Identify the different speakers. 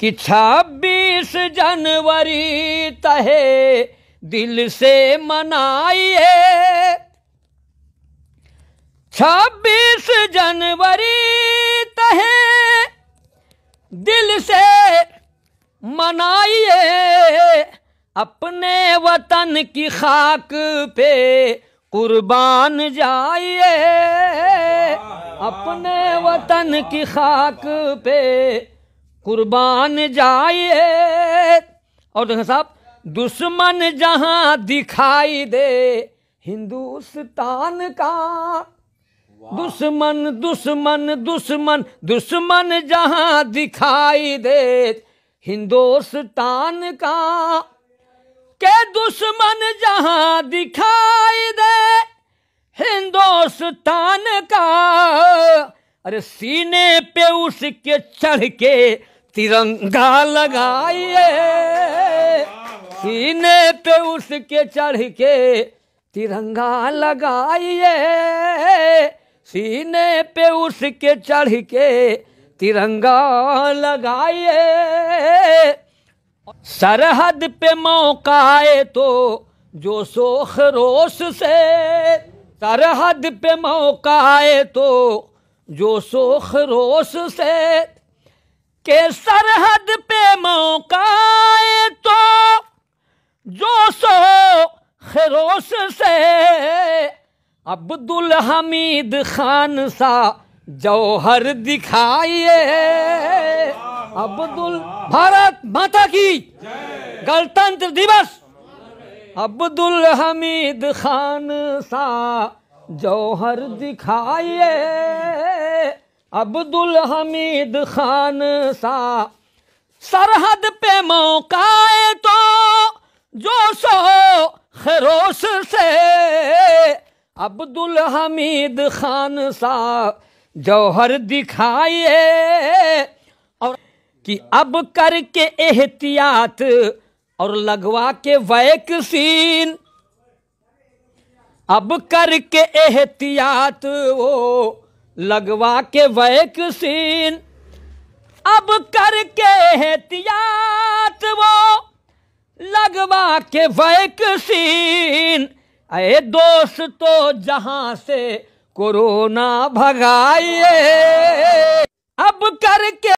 Speaker 1: कि छब्बीस जनवरी तहे दिल से मनाइए छब्बीस जनवरी तहे दिल से मनाइए अपने वतन की खाक पे कुर्बान जाइए अपने वतन की खाक पे कुर्बान जाए और देखो साहब दुश्मन जहां दिखाई दे हिंदुस्तान का दुश्मन दुश्मन दुश्मन दुश्मन जहां दिखाई दे हिंदुस्तान का के दुश्मन जहां दिखाई दे हिंदुस्तान का अरे सीने पे उसके चढ़ के तिरंगा लगाइए सीने पे उसके चढ़ के तिरंगा लगाइए सीने पे उसके चढ़ के तिरंगा लगाइए सरहद पे मौका आए तो जो सोख रोश से सरहद पे मौका आए तो जो सोख रोश से के सरहद पे मौका आए तो जो सो खरोश से अब्दुल हमीद खान सा जौहर दिखाइए अब्दुल भारत माता की गणतंत्र दिवस अब्दुल हमीद खान सा जौहर दिखाइए अब्दुल हमीद खान सा सरहद पे मौका है तो जो सो खरोश से अब्दुल हमीद खान सा जौहर दिखाइए और कि अब करके एहतियात और लगवा के वैक्सीन अब करके एहतियात वो लगवा के वैक्सीन अब करके एहतियात वो लगवा के वैक्सीन अरे दोस्त तो जहां से कोरोना भगाइए अब करके